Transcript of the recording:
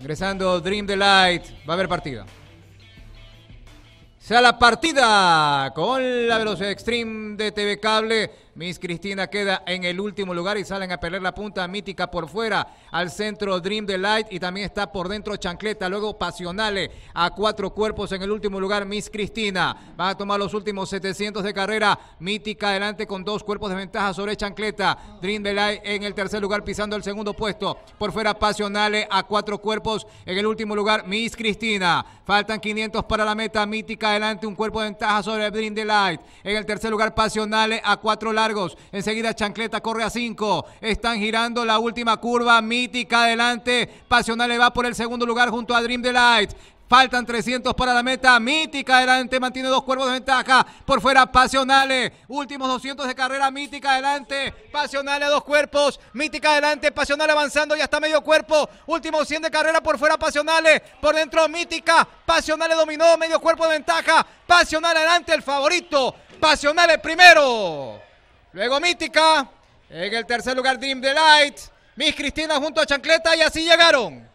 Ingresando Dream Delight. Va a haber partida. Sea la partida con la velocidad extreme de TV Cable. Miss Cristina queda en el último lugar y salen a pelear la punta mítica por fuera. Al centro Dream Delight y también está por dentro Chancleta. Luego Pasionale a cuatro cuerpos en el último lugar. Miss Cristina va a tomar los últimos 700 de carrera. Mítica adelante con dos cuerpos de ventaja sobre Chancleta. Dream Delight en el tercer lugar pisando el segundo puesto. Por fuera Pasionale a cuatro cuerpos en el último lugar. Miss Cristina. Faltan 500 para la meta. Mítica adelante un cuerpo de ventaja sobre Dream Delight. En el tercer lugar Pasionale a cuatro lados. Enseguida Chancleta corre a 5. Están girando la última curva mítica adelante. Pasional va por el segundo lugar junto a Dream Delight. Faltan 300 para la meta. Mítica adelante. Mantiene dos cuerpos de ventaja. Por fuera, Pasionale. Últimos 200 de carrera. Mítica adelante. Pasionale a dos cuerpos. Mítica adelante. Pasionale avanzando. Ya está medio cuerpo. Últimos 100 de carrera. Por fuera, Pasionale. Por dentro, Mítica. Pasionale dominó. Medio cuerpo de ventaja. Pasionale adelante. El favorito. Pasionale primero. Luego Mítica. En el tercer lugar Dream Delight. Miss Cristina junto a Chancleta y así llegaron.